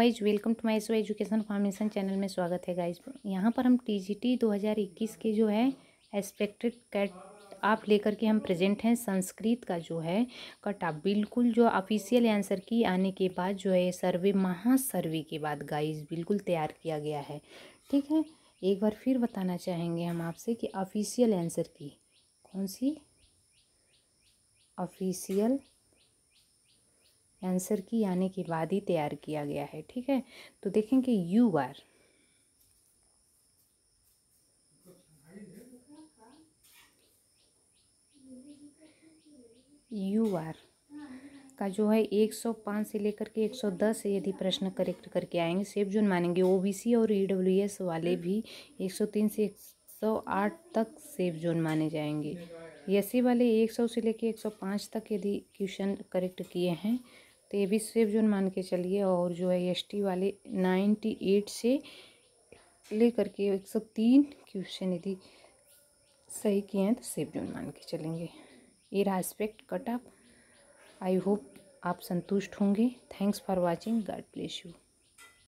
guys welcome to my so education foundation channel में स्वागत है गाइज यहाँ पर हम टीजीटी 2021 के जो है एक्सपेक्टेड कैट आप लेकर के हम प्रेजेंट हैं संस्कृत का जो है कट आप बिल्कुल जो ऑफिशियल आंसर की आने के बाद जो है सर्वे महासर्वे के बाद गाइज बिल्कुल तैयार किया गया है ठीक है एक बार फिर बताना चाहेंगे हम आपसे कि ऑफिशियल आंसर की कौन सी ऑफिशियल आंसर की आने के बाद ही तैयार किया गया है ठीक है तो देखें कि यू आर यू आर का जो है 105 से लेकर के 110 यदि प्रश्न करेक्ट करके आएंगे सेफ जोन मानेंगे ओबीसी और एस वाले भी 103 से 108 तक सेफ जोन माने जाएंगे एस वाले 100 से लेकर 105 तक यदि क्वेश्चन करेक्ट किए हैं तो ये भी सेफ जोन मान के चलिए और जो है एस टी वाले नाइन्टी एट से ले करके एक सौ तीन क्वेश्चन यदि सही किए हैं तो सेफ जोन मान के चलेंगे ये रहा एस्पेक्ट कट आई होप आप संतुष्ट होंगे thanks for watching God bless you